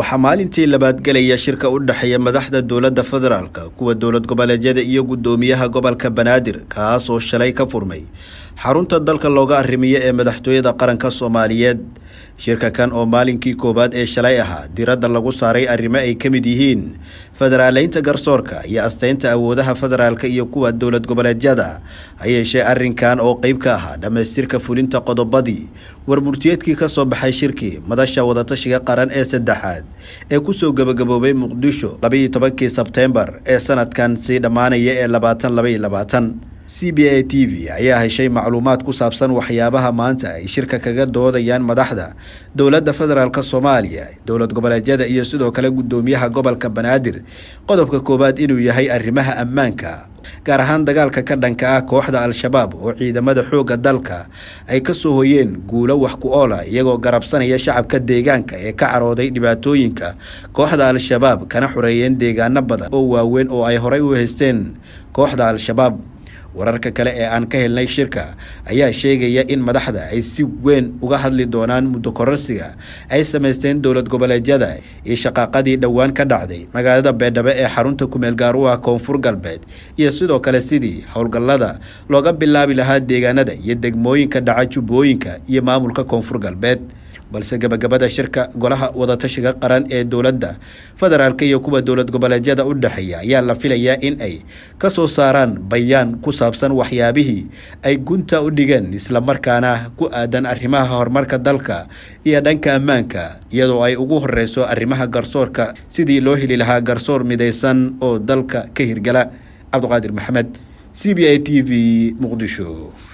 waxaa maalintii labaad gelaya shirka u dhexeeya madaxda dowladda federaalka kuwa dowlad goboleedyada iyo guddoomiyaha gobolka banaadir kaas oo shalay ka furmay xarunta dalka looga arrimiya ee madaxtooyada qaranka soomaaliyeed shirka kan oo maalinkii koowaad ee shalay ahaa diradda lagu saaray arrimo ay ka mid yihiin federaalaynta garsoorka iyo asteynta awoodaha federaalka iyo kuwa dowlad goboleedyada ha yeeshee arrinkan oo qeyb ka ahaa dhammaystirka fulinta qodobadii warmurtiyeedkii ka soo baxay shirkii madasha wadatashiga qaran ee saddexaad ee kusoo gebagaboobay muqdisho labaiyo tobankii sebteembar ee sanadkan sii dhammaanaya ee labaatan labaiyo labaatan c b a t v ayaa heshay macluumaad ku saabsan waxyaabaha maanta ay shirka kaga doodayaan madaxda dowladda federaalk soomaaliya dowlad goboleedyada iyo sidoo kale guddoomiyaha gobolka banaadir qodobka koowaad inuu yahay arrimaha ammaanka gaar ahaan dagaalka ka dhanka ah kooxda al-shabaab oo ciidamada xoogga dalka ay ka soo hoyeen guulo wax ku oola ah, iyagoo garabsanaya shacabka deegaanka ee ka carooday dhibaatooyinka kooxda al-shabaab kana xoreeyeen deegaano badan oo waaweyn oo ay horey u haysteen kooxda al-shabaab wararka kale ee aan ka helnay shirka ayaa sheegaya in madaxda ay si weyn uga hadli doonaan muddo kororsiga ay samaysteen dowlad goboleedyada iyo shaqaaqadii dhowaan ka dhacday magaalada beedhabe ee xarunta kumeel gaaru ah koonfur galbeed iyo sidoo kale sidii howlgallada looga bilaabi lahaa deegaanada iyo degmooyinka dhaca jubbooyinka iyo maamulka koonfur galbeed balse gabagabada shirka golaha wadatashiga qaran ee dowladda federaalka iyo kuwa dowlad goboleedyada u dhexeeya ayaa la filayaa in ay ka soo saaraan bayaan ku saabsan waxyaabihii ay gunta u dhigeen islamarkaana ku aadan arrimaha horumarka dalka iyo dhanka ammaanka iyadoo ay ugu horeyso arrimaha garsoorka sidii loo heli lahaa garsoor midaysan oo dalka ka hirgala cabduqaadir maxamed c b i t v muqdisho